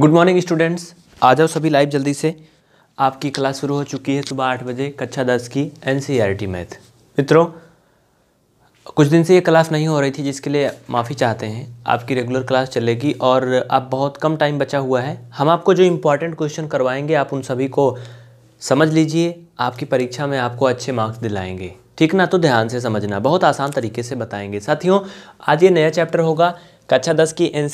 good morning students आ जाओ सभी live जल्दी से आपकी क्लास शुरू हो चुकी है सुबह आठ बजे कक्षा दस की एन मैथ e मित्रों कुछ दिन से ये क्लास नहीं हो रही थी जिसके लिए माफ़ी चाहते हैं आपकी रेगुलर क्लास चलेगी और आप बहुत कम टाइम बचा हुआ है हम आपको जो इम्पोर्टेंट क्वेश्चन करवाएंगे आप उन सभी को समझ लीजिए आपकी परीक्षा में आपको अच्छे मार्क्स दिलाएंगे ठीक ना तो ध्यान से समझना बहुत आसान तरीके से बताएंगे साथियों आज ये नया चैप्टर होगा कक्षा दस की N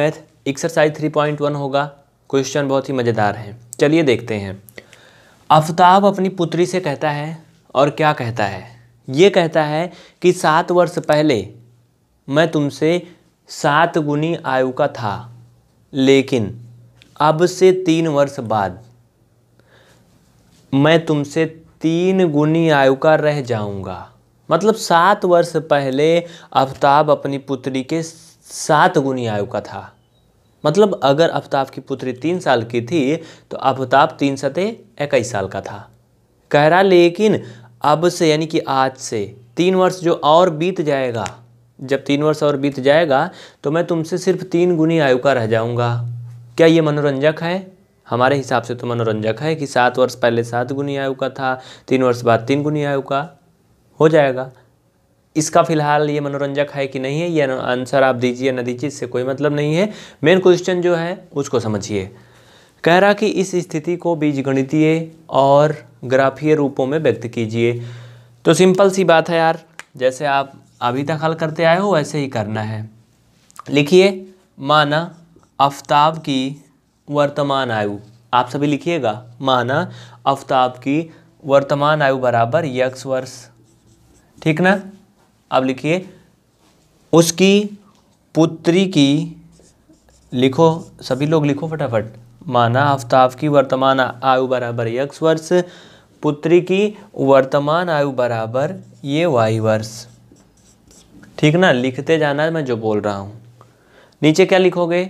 math exercise three point one होगा क्वेश्चन बहुत ही मज़ेदार है चलिए देखते हैं आफ्ताब अपनी पुत्री से कहता है और क्या कहता है ये कहता है कि सात वर्ष पहले मैं तुमसे सात गुनी आयु का था लेकिन अब से तीन वर्ष बाद मैं तुमसे तीन गुनी आयु का रह जाऊंगा मतलब सात वर्ष पहले आफ्ताब अपनी पुत्री के सात गुनी आयु का था मतलब अगर अफताब की पुत्री तीन साल की थी तो अफताब तीन सते इक्कीस साल का था कह रहा लेकिन अब से यानी कि आज से तीन वर्ष जो और बीत जाएगा जब तीन वर्ष और बीत जाएगा तो मैं तुमसे सिर्फ तीन गुनी आयु का रह जाऊंगा क्या ये मनोरंजक है हमारे हिसाब से तो मनोरंजक है कि सात वर्ष पहले सात गुनी आयु का था तीन वर्ष बाद तीन गुनी आयु का हो जाएगा इसका फिलहाल ये मनोरंजक है कि नहीं है ये आंसर आप दीजिए न दीजिए इससे कोई मतलब नहीं है मेन क्वेश्चन जो है उसको समझिए कह रहा कि इस स्थिति को बीजगणितीय और ग्राफीय रूपों में व्यक्त कीजिए तो सिंपल सी बात है यार जैसे आप अभी तक हल करते आए हो वैसे ही करना है लिखिए माना आफ्ताब की वर्तमान आयु आप सभी लिखिएगा माना आफ्ताब की वर्तमान आयु बराबर यक्स वर्ष ठीक ना अब लिखिए उसकी पुत्री की लिखो सभी लोग लिखो फटाफट माना आफ्ताब की वर्तमान आयु बराबर यक्स वर्ष पुत्री की वर्तमान आयु बराबर ये वाई वर्ष ठीक ना लिखते जाना मैं जो बोल रहा हूँ नीचे क्या लिखोगे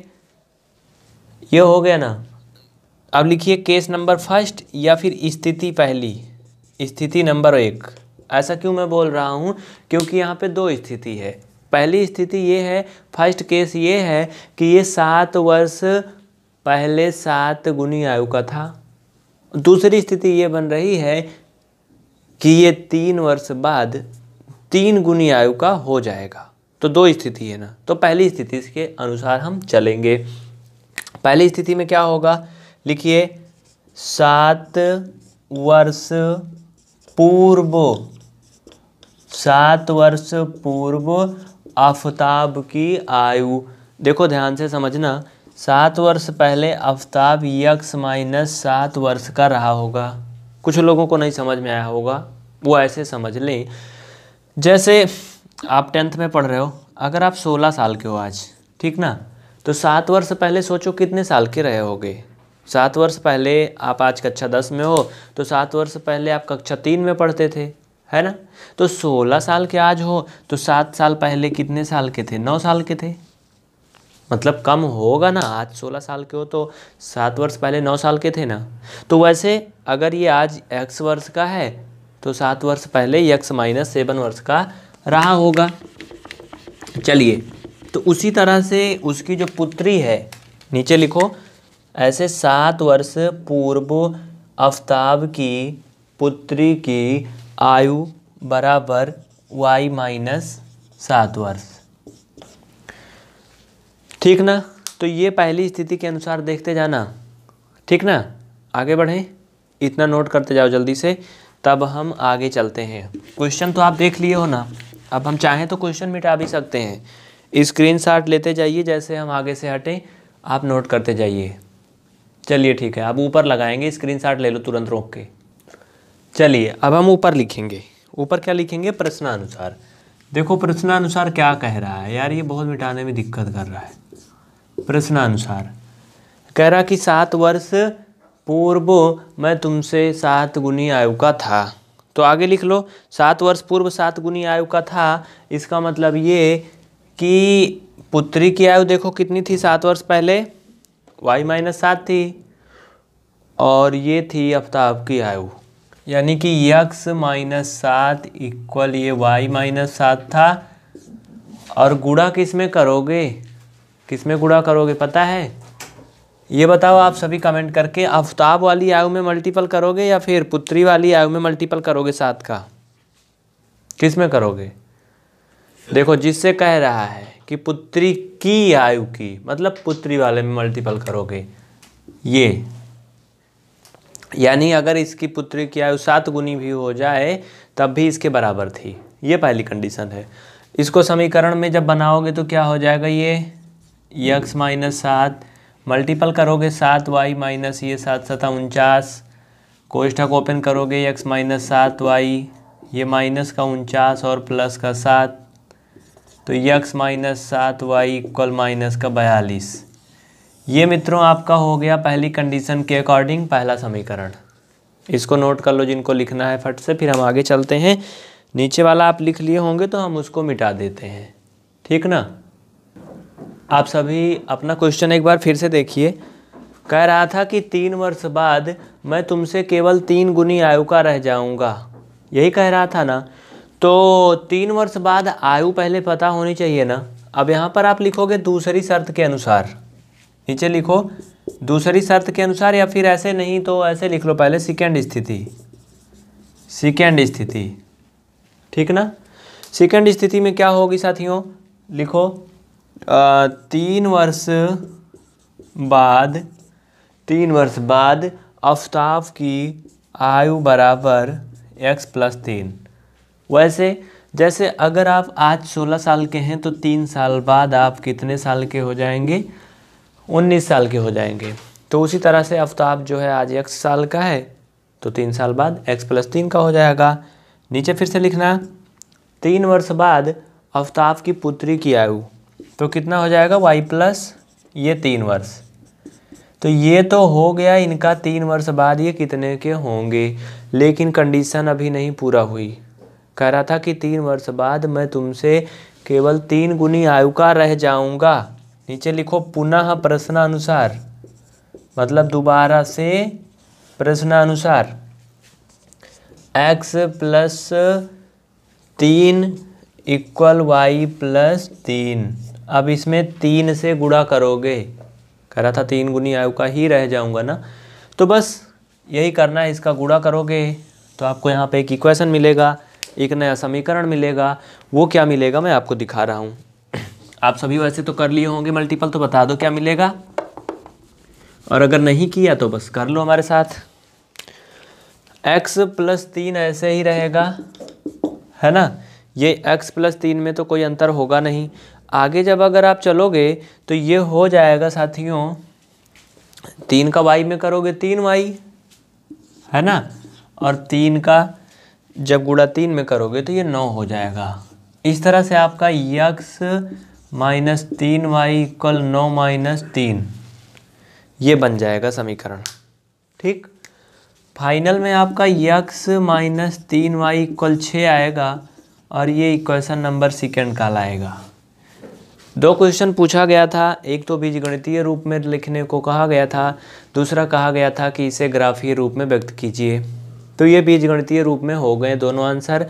ये हो गया ना अब लिखिए केस नंबर फर्स्ट या फिर स्थिति पहली स्थिति नंबर एक ऐसा क्यों मैं बोल रहा हूँ क्योंकि यहाँ पे दो स्थिति है पहली स्थिति ये है फर्स्ट केस ये है कि ये सात वर्ष पहले सात गुनी आयु का था दूसरी स्थिति ये बन रही है कि ये तीन वर्ष बाद तीन गुनी आयु का हो जाएगा तो दो स्थिति है ना तो पहली स्थिति के अनुसार हम चलेंगे पहली स्थिति में क्या होगा लिखिए सात वर्ष पूर्व सात वर्ष पूर्व आफताब की आयु देखो ध्यान से समझना सात वर्ष पहले आफताब यक्स माइनस सात वर्ष का रहा होगा कुछ लोगों को नहीं समझ में आया होगा वो ऐसे समझ लें जैसे आप टेंथ में पढ़ रहे हो अगर आप सोलह साल के हो आज ठीक ना तो सात वर्ष पहले सोचो कितने साल के रहे होगे सात वर्ष पहले आप आज कक्षा दस में हो तो सात वर्ष पहले आप कक्षा तीन में पढ़ते थे है ना तो सोलह साल के आज हो तो सात साल पहले कितने साल के थे नौ साल के थे मतलब कम होगा ना आज सोलह साल के हो तो सात वर्ष पहले नौ साल के थे ना तो वैसे अगर ये आज x वर्ष का है तो सात वर्ष पहले x माइनस सेवन वर्ष का रहा होगा चलिए तो उसी तरह से उसकी जो पुत्री है नीचे लिखो ऐसे सात वर्ष पूर्व अफताब की पुत्री की आयु बराबर वाई माइनस सात वर्ष ठीक ना तो ये पहली स्थिति के अनुसार देखते जाना ठीक ना आगे बढ़ें इतना नोट करते जाओ जल्दी से तब हम आगे चलते हैं क्वेश्चन तो आप देख लिए हो ना अब हम चाहें तो क्वेश्चन मिटा भी सकते हैं स्क्रीन शॉट लेते जाइए जैसे हम आगे से हटें आप नोट करते जाइए चलिए ठीक है आप ऊपर लगाएंगे स्क्रीन शॉट ले लो तुरंत रोक के चलिए अब हम ऊपर लिखेंगे ऊपर क्या लिखेंगे प्रश्नानुसार देखो प्रश्नानुसार क्या कह रहा है यार ये बहुत मिटाने में दिक्कत कर रहा है प्रश्नानुसार कह रहा कि सात वर्ष पूर्व मैं तुमसे सात गुनी आयु का था तो आगे लिख लो सात वर्ष पूर्व सात गुनी आयु का था इसका मतलब ये कि पुत्री की आयु देखो कितनी थी सात वर्ष पहले वाई माइनस सात थी और ये थी अफ्ताब की आयु यानी कि यक्स माइनस सात इक्वल ये वाई माइनस सात था और गुड़ा किस में करोगे किस में गुड़ा करोगे पता है ये बताओ आप सभी कमेंट करके आफ्ताब वाली आयु में मल्टीपल करोगे या फिर पुत्री वाली आयु में मल्टीपल करोगे सात का किस में करोगे देखो जिससे कह रहा है कि पुत्री की आयु की मतलब पुत्री वाले में मल्टीपल करोगे ये यानी अगर इसकी पुत्री की आयु सात गुनी भी हो जाए तब भी इसके बराबर थी ये पहली कंडीशन है इसको समीकरण में जब बनाओगे तो क्या हो जाएगा ये यक्स माइनस सात मल्टीपल करोगे सात वाई माइनस ये सात सतह उनचास कोष्ठक ओपन करोगे यक्स माइनस सात वाई ये माइनस का उनचास और प्लस का सात तो यक्स माइनस सात वाई इक्वल माइनस का बयालीस ये मित्रों आपका हो गया पहली कंडीशन के अकॉर्डिंग पहला समीकरण इसको नोट कर लो जिनको लिखना है फट से फिर हम आगे चलते हैं नीचे वाला आप लिख लिए होंगे तो हम उसको मिटा देते हैं ठीक ना आप सभी अपना क्वेश्चन एक बार फिर से देखिए कह रहा था कि तीन वर्ष बाद मैं तुमसे केवल तीन गुनी आयु का रह जाऊंगा यही कह रहा था ना तो तीन वर्ष बाद आयु पहले पता होनी चाहिए ना अब यहाँ पर आप लिखोगे दूसरी शर्त के अनुसार नीचे लिखो दूसरी शर्त के अनुसार या फिर ऐसे नहीं तो ऐसे लिख लो पहले सिकेंड स्थिति सिकेंड स्थिति ठीक ना सिकेंड स्थिति में क्या होगी साथियों लिखो आ, तीन वर्ष बाद तीन वर्ष बाद अफ्ताफ की आयु बराबर एक्स प्लस तीन वैसे जैसे अगर आप आज सोलह साल के हैं तो तीन साल बाद आप कितने साल के हो जाएंगे उन्नीस साल के हो जाएंगे तो उसी तरह से आफ्ताब तो जो है आज एक्स साल का है तो तीन साल बाद एक्स प्लस तीन का हो जाएगा नीचे फिर से लिखना तीन वर्ष बाद आफ्ताब तो की पुत्री की आयु तो कितना हो जाएगा वाई प्लस ये तीन वर्ष तो ये तो हो गया इनका तीन वर्ष बाद ये कितने के होंगे लेकिन कंडीशन अभी नहीं पूरा हुई कह रहा था कि तीन वर्ष बाद मैं तुमसे केवल तीन गुनी आयु का रह जाऊंगा नीचे लिखो पुनः प्रश्नानुसार मतलब दोबारा से प्रश्नानुसार एक्स प्लस तीन इक्वल वाई प्लस तीन अब इसमें तीन से गुड़ा करोगे कह रहा था तीन गुनी आयु का ही रह जाऊंगा ना तो बस यही करना है इसका गुड़ा करोगे तो आपको यहाँ पे एक इक्वेशन मिलेगा एक नया समीकरण मिलेगा वो क्या मिलेगा मैं आपको दिखा रहा हूँ आप सभी वैसे तो कर लिए होंगे मल्टीपल तो बता दो क्या मिलेगा और अगर नहीं किया तो बस कर लो हमारे साथ x प्लस तीन ऐसे ही रहेगा है ना ये x प्लस तीन में तो कोई अंतर होगा नहीं आगे जब अगर आप चलोगे तो ये हो जाएगा साथियों तीन का y में करोगे तीन y है ना और तीन का जब गुड़ा तीन में करोगे तो ये नौ हो जाएगा इस तरह से आपका यक्स माइनस तीन वाई इक्वल नौ माइनस तीन ये बन जाएगा समीकरण ठीक फाइनल में आपका यक्स माइनस तीन वाई इक्वल छः आएगा और ये इक्वेशन नंबर सेकेंड का लाएगा दो क्वेश्चन पूछा गया था एक तो बीज गणितीय रूप में लिखने को कहा गया था दूसरा कहा गया था कि इसे ग्राफीय रूप में व्यक्त कीजिए तो ये बीज गणितीय रूप में हो गए दोनों आंसर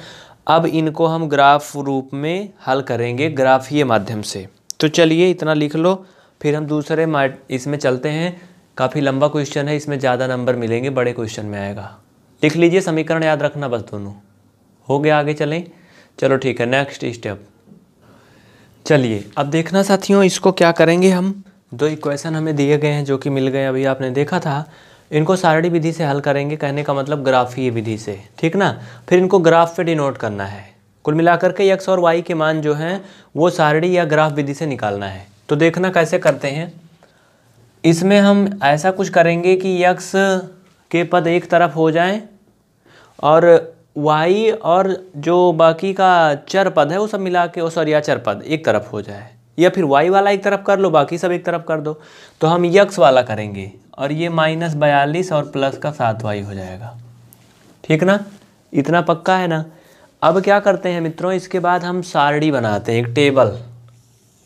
अब इनको हम ग्राफ रूप में हल करेंगे ग्राफीय माध्यम से तो चलिए इतना लिख लो फिर हम दूसरे इसमें चलते हैं काफ़ी लंबा क्वेश्चन है इसमें ज़्यादा नंबर मिलेंगे बड़े क्वेश्चन में आएगा लिख लीजिए समीकरण याद रखना बस दोनों हो गया आगे चलें चलो ठीक है नेक्स्ट स्टेप चलिए अब देखना साथियों इसको क्या करेंगे हम दो इक्वेशन हमें दिए गए हैं जो कि मिल गए अभी आपने देखा था इनको सारणी विधि से हल करेंगे कहने का मतलब ग्राफीय विधि से ठीक ना फिर इनको ग्राफ पे डिनोट करना है कुल मिलाकर के यक्स और वाई के मान जो हैं वो सारणी या ग्राफ विधि से निकालना है तो देखना कैसे करते हैं इसमें हम ऐसा कुछ करेंगे कि यक्स के पद एक तरफ हो जाएं और वाई और जो बाकी का चर पद है वो सब मिला के वो सॉरी या चर पद एक तरफ हो जाए या फिर वाई वाला एक तरफ कर लो बाकी सब एक तरफ कर दो तो हम यक्स वाला करेंगे और ये माइनस बयालीस और प्लस का सात वाई हो जाएगा ठीक ना इतना पक्का है ना अब क्या करते हैं मित्रों इसके बाद हम सारणी बनाते हैं एक टेबल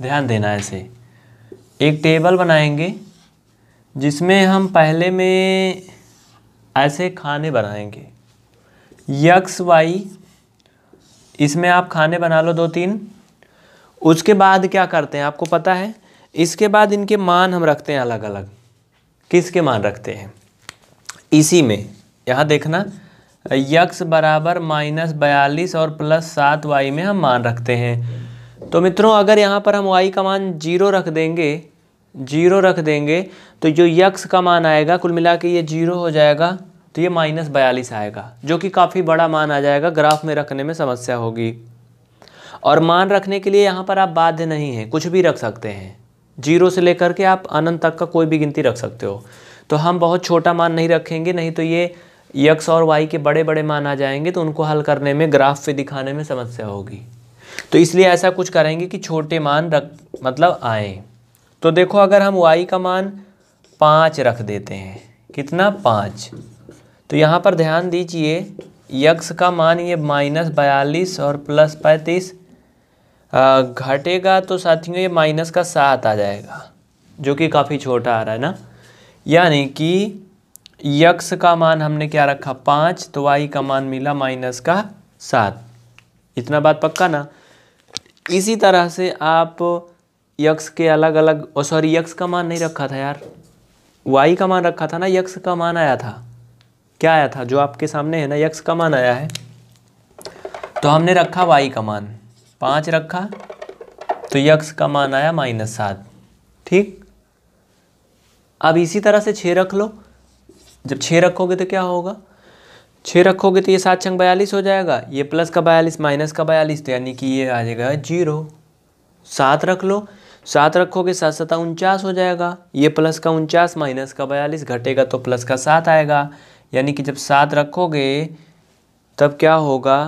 ध्यान देना ऐसे एक टेबल बनाएंगे जिसमें हम पहले में ऐसे खाने बनाएंगे यक्स वाई इसमें आप खाने बना लो दो तीन उसके बाद क्या करते हैं आपको पता है इसके बाद इनके मान हम रखते हैं अलग अलग किसके मान रखते हैं इसी में यहाँ देखना यक्स बराबर माइनस बयालीस और प्लस सात वाई में हम मान रखते हैं तो मित्रों अगर यहाँ पर हम वाई का मान जीरो रख देंगे जीरो रख देंगे तो जो यक्स का मान आएगा कुल मिला के ये जीरो हो जाएगा तो ये माइनस बयालीस आएगा जो कि काफ़ी बड़ा मान आ जाएगा ग्राफ में रखने में समस्या होगी और मान रखने के लिए यहाँ पर आप बाध्य नहीं हैं कुछ भी रख सकते हैं जीरो से लेकर के आप अनंत तक का कोई भी गिनती रख सकते हो तो हम बहुत छोटा मान नहीं रखेंगे नहीं तो ये यक्स और वाई के बड़े बड़े मान आ जाएंगे तो उनको हल करने में ग्राफ पे दिखाने में समस्या होगी तो इसलिए ऐसा कुछ करेंगे कि छोटे मान रख मतलब आए तो देखो अगर हम वाई का मान पाँच रख देते हैं कितना पाँच तो यहाँ पर ध्यान दीजिए यक्स का मान ये माइनस बयालीस और प्लस पैंतीस घटेगा तो साथियों ये माइनस का सात आ जाएगा जो कि काफ़ी छोटा आ रहा है ना यानी कि यक्स का मान हमने क्या रखा पाँच तो वाई का मान मिला माइनस का सात इतना बात पक्का ना इसी तरह से आप यक्स के अलग अलग सॉरी यक्स का मान नहीं रखा था यार वाई का मान रखा था ना यक्स का मान आया था क्या आया था जो आपके सामने है ना यक्स का मान आया है तो हमने रखा वाई का मान पाँच रखा तो यक्स का मान आया माइनस सात ठीक अब इसी तरह से छः रख लो जब छः रखोगे तो क्या होगा छः रखोगे तो ये सात छंग बयालीस हो जाएगा ये प्लस का बयालीस माइनस का बयालीस तो यानी कि ये आ जाएगा जीरो सात रख लो सात रखोगे सात सता उनचास हो जाएगा ये प्लस का उनचास माइनस का बयालीस घटेगा तो प्लस का सात आएगा यानी कि जब सात रखोगे तब क्या होगा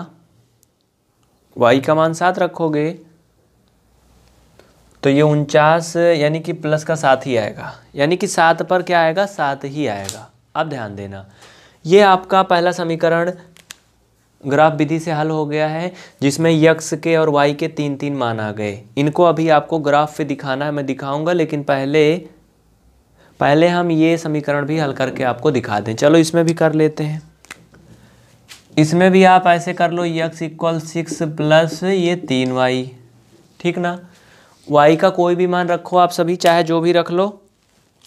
वाई का मान सात रखोगे तो ये उनचास यानी कि प्लस का सात ही आएगा यानी कि सात पर क्या आएगा सात ही आएगा अब ध्यान देना ये आपका पहला समीकरण ग्राफ विधि से हल हो गया है जिसमें यक्स के और वाई के तीन तीन मान आ गए इनको अभी आपको ग्राफ पे दिखाना है मैं दिखाऊंगा लेकिन पहले पहले हम ये समीकरण भी हल करके आपको दिखा दें चलो इसमें भी कर लेते हैं इसमें भी आप ऐसे कर लो यक्स इक्वल सिक्स प्लस ये तीन वाई ठीक ना वाई का कोई भी मान रखो आप सभी चाहे जो भी रख लो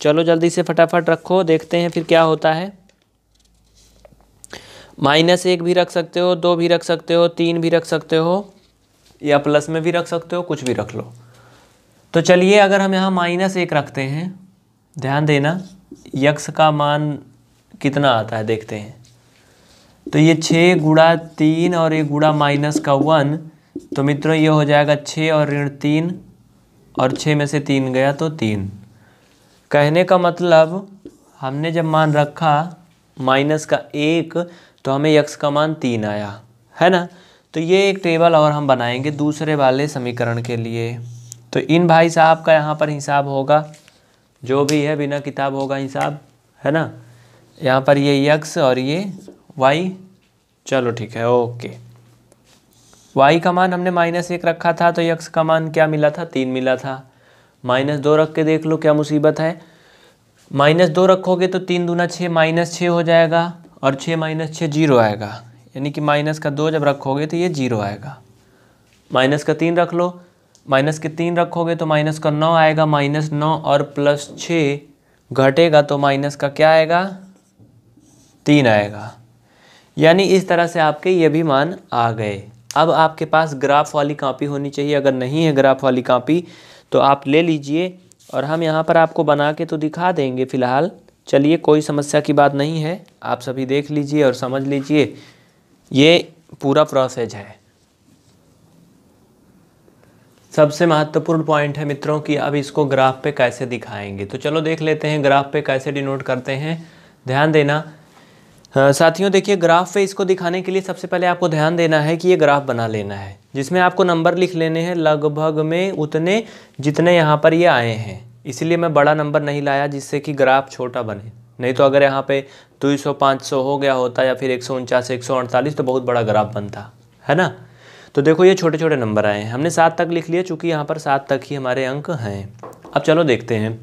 चलो जल्दी से फटाफट रखो देखते हैं फिर क्या होता है माइनस एक भी रख सकते हो दो भी रख सकते हो तीन भी रख सकते हो या प्लस में भी रख सकते हो कुछ भी रख लो तो चलिए अगर हम यहाँ माइनस एक रखते हैं ध्यान देना यक्स का मान कितना आता है देखते हैं तो ये छः गुड़ा तीन और एक गुड़ा माइनस का वन तो मित्रों ये हो जाएगा छः और ऋण तीन और छः में से तीन गया तो तीन कहने का मतलब हमने जब मान रखा माइनस का एक तो हमें यक्स का मान तीन आया है ना तो ये एक टेबल और हम बनाएंगे दूसरे वाले समीकरण के लिए तो इन भाई साहब का यहाँ पर हिसाब होगा जो भी है बिना किताब होगा हिसाब है ना यहाँ पर ये यक्स और ये वाई चलो ठीक है ओके वाई का मान हमने माइनस एक रखा था तो यक्स का मान क्या मिला था तीन मिला था माइनस दो रख के देख लो क्या मुसीबत है माइनस दो रखोगे तो तीन दूना छः माइनस छः हो जाएगा और छः माइनस छः जीरो आएगा यानी कि माइनस का दो जब रखोगे तो ये जीरो आएगा माइनस का तीन रख लो माइनस के तीन रखोगे तो माइनस का नौ आएगा माइनस नौ और प्लस छः घटेगा तो माइनस का क्या आएगा तीन आएगा यानी इस तरह से आपके ये भी मान आ गए अब आपके पास ग्राफ वाली कॉपी होनी चाहिए अगर नहीं है ग्राफ वाली कापी तो आप ले लीजिए और हम यहाँ पर आपको बना के तो दिखा देंगे फ़िलहाल चलिए कोई समस्या की बात नहीं है आप सभी देख लीजिए और समझ लीजिए ये पूरा प्रोसेस है सबसे महत्वपूर्ण पॉइंट है मित्रों कि अब इसको ग्राफ पे कैसे दिखाएंगे तो चलो देख लेते हैं ग्राफ पे कैसे डिनोट करते हैं ध्यान देना साथियों देखिए ग्राफ पे इसको दिखाने के लिए सबसे पहले आपको ध्यान देना है कि ये ग्राफ बना लेना है जिसमें आपको नंबर लिख लेने हैं लगभग में उतने जितने यहाँ पर ये आए हैं इसीलिए मैं बड़ा नंबर नहीं लाया जिससे कि ग्राफ छोटा बने नहीं तो अगर यहाँ पे 200 500 हो गया होता या फिर एक सौ तो बहुत बड़ा ग्राफ बनता है ना तो देखो ये छोटे छोटे नंबर आए हैं हमने सात तक लिख लिए चूँकि यहाँ पर सात तक ही हमारे अंक हैं अब चलो देखते हैं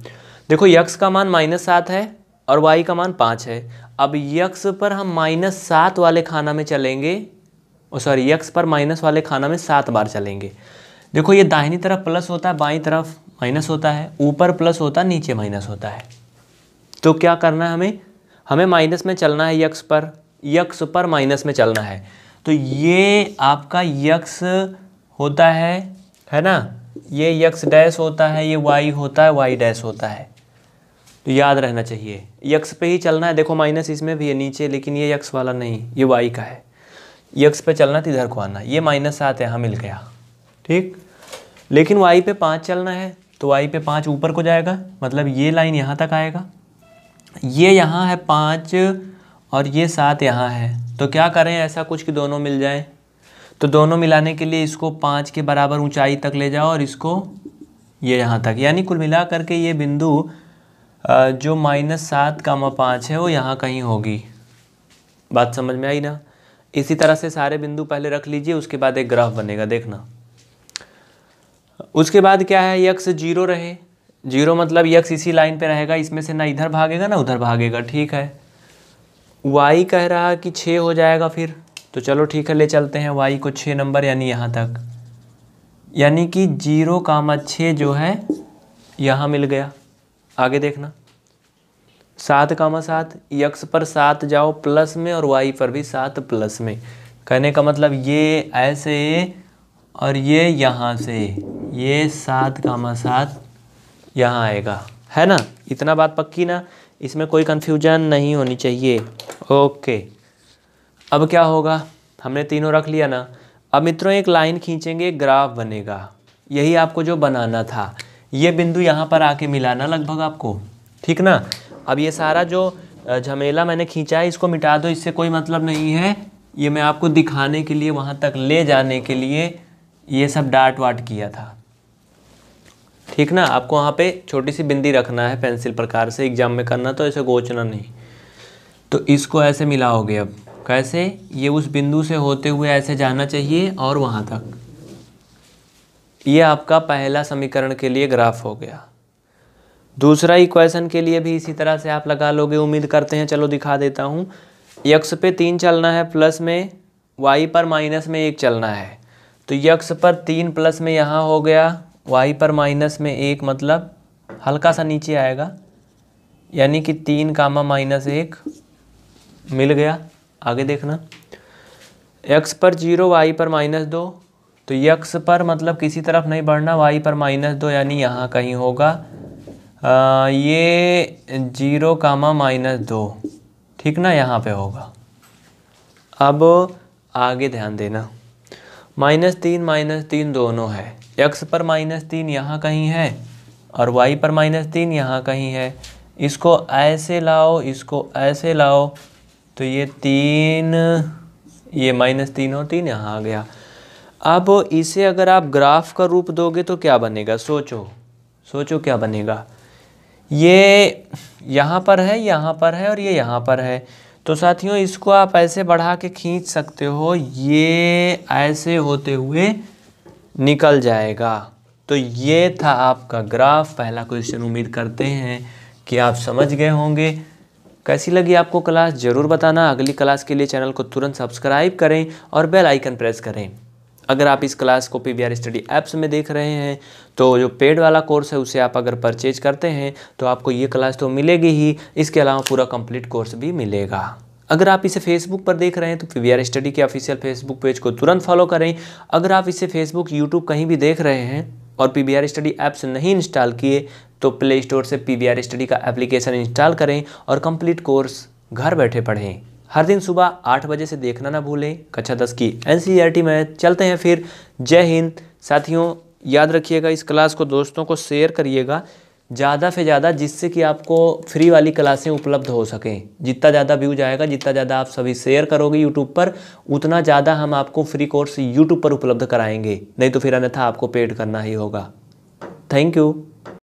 देखो यक्स का मान माइनस सात है और वाई का मान पाँच है अब यक्स पर हम माइनस सात वाले खाना में चलेंगे सॉरी यक्स पर माइनस वाले खाना में सात बार चलेंगे देखो ये दाहिनी तरफ प्लस होता है बाई तरफ माइनस होता है ऊपर प्लस होता है नीचे माइनस होता है तो क्या करना है हमें हमें माइनस में चलना है यक्स पर यक्स पर माइनस में चलना है तो ये आपका यक्स होता है है ना ये यक्स डैश होता है ये वाई होता है वाई डैश होता है तो याद रहना चाहिए यक्स पे ही चलना है देखो माइनस इसमें भी है नीचे लेकिन ये यक्स वाला नहीं ये वाई का है यक्स पे चलना तो इधर को आना ये माइनस सात यहाँ मिल गया ठीक लेकिन वाई पे पाँच चलना है तो वाई पे पाँच ऊपर को जाएगा मतलब ये लाइन यहाँ तक आएगा ये यहाँ है पाँच और ये सात यहाँ है तो क्या करें ऐसा कुछ कि दोनों मिल जाए तो दोनों मिलाने के लिए इसको पाँच के बराबर ऊंचाई तक ले जाओ और इसको ये यहाँ तक यानी कुल मिला करके ये बिंदु जो माइनस सात कामा पाँच है वो यहाँ कहीं होगी बात समझ में आई ना इसी तरह से सारे बिंदु पहले रख लीजिए उसके बाद एक ग्राफ बनेगा देखना उसके बाद क्या है यक्स जीरो रहे जीरो मतलब यक्स इसी लाइन पे रहेगा इसमें से ना इधर भागेगा ना उधर भागेगा ठीक है वाई कह रहा कि छः हो जाएगा फिर तो चलो ठीक है ले चलते हैं वाई को छः नंबर यानी यहाँ तक यानी कि जीरो कामा छः जो है यहाँ मिल गया आगे देखना सात कामा सात यक्स पर सात जाओ प्लस में और वाई पर भी सात प्लस में कहने का मतलब ये ऐसे और ये यहाँ से ये सात कामा सात यहाँ आएगा है ना इतना बात पक्की ना इसमें कोई कन्फ्यूजन नहीं होनी चाहिए ओके अब क्या होगा हमने तीनों रख लिया ना अब मित्रों एक लाइन खींचेंगे ग्राफ बनेगा यही आपको जो बनाना था ये बिंदु यहाँ पर आके मिला ना लगभग आपको ठीक ना अब ये सारा जो झमेला मैंने खींचा है इसको मिटा दो इससे कोई मतलब नहीं है ये मैं आपको दिखाने के लिए वहाँ तक ले जाने के लिए ये सब डाट वाट किया था ठीक ना आपको वहाँ पे छोटी सी बिंदी रखना है पेंसिल प्रकार से एग्जाम में करना तो ऐसे गोचना नहीं तो इसको ऐसे मिलाओगे अब कैसे ये उस बिंदु से होते हुए ऐसे जाना चाहिए और वहाँ तक ये आपका पहला समीकरण के लिए ग्राफ हो गया दूसरा इक्वेशन के लिए भी इसी तरह से आप लगा लोगे उम्मीद करते हैं चलो दिखा देता हूँ यक्स पे तीन चलना है प्लस में वाई पर माइनस में एक चलना है तो यक्स पर तीन प्लस में यहाँ हो गया वाई पर माइनस में एक मतलब हल्का सा नीचे आएगा यानी कि तीन कामा माइनस एक मिल गया आगे देखना एक्स पर जीरो वाई पर माइनस दो तो यक्स पर मतलब किसी तरफ नहीं बढ़ना वाई पर माइनस दो यानी यहाँ कहीं होगा आ, ये जीरो कामा माइनस दो ठीक ना यहाँ पे होगा अब आगे ध्यान देना माइनस तीन माइनस तीन दोनों है यक्स पर माइनस तीन यहाँ कहीं है और वाई पर माइनस तीन यहाँ कहीं है इसको ऐसे लाओ इसको ऐसे लाओ तो ये तीन ये माइनस तीन और तीन यहाँ आ गया अब इसे अगर आप ग्राफ का रूप दोगे तो क्या बनेगा सोचो सोचो क्या बनेगा ये यहाँ पर है यहाँ पर है और ये यहाँ पर है तो साथियों इसको आप ऐसे बढ़ा के खींच सकते हो ये ऐसे होते हुए निकल जाएगा तो ये था आपका ग्राफ पहला क्वेश्चन उम्मीद करते हैं कि आप समझ गए होंगे कैसी लगी आपको क्लास ज़रूर बताना अगली क्लास के लिए चैनल को तुरंत सब्सक्राइब करें और बेल आइकन प्रेस करें अगर आप इस क्लास को पी स्टडी ऐप्स में देख रहे हैं तो जो पेड वाला कोर्स है उसे आप अगर परचेज करते हैं तो आपको ये क्लास तो मिलेगी ही इसके अलावा पूरा कंप्लीट कोर्स भी मिलेगा अगर आप इसे फेसबुक पर देख रहे हैं तो पी वी स्टडी के ऑफिशियल फेसबुक पेज को तुरंत फॉलो करें अगर आप इसे फेसबुक यूट्यूब कहीं भी देख रहे हैं और पी वी स्टडी ऐप्स नहीं इंस्टॉल किए तो प्ले स्टोर से पी वी स्टडी का एप्लीकेशन इंस्टॉल करें और कंप्लीट कोर्स घर बैठे पढ़ें हर दिन सुबह आठ बजे से देखना ना भूलें कक्षा दस की एन e में चलते हैं फिर जय हिंद साथियों याद रखिएगा इस क्लास को दोस्तों को शेयर करिएगा ज़्यादा से ज़्यादा जिससे कि आपको फ्री वाली क्लासें उपलब्ध हो सकें जितना ज़्यादा व्यूज आएगा जितना ज़्यादा आप सभी शेयर करोगे यूट्यूब पर उतना ज़्यादा हम आपको फ्री कोर्स यूट्यूब पर उपलब्ध कराएंगे नहीं तो फिर अन्यथा आपको पेड करना ही होगा थैंक यू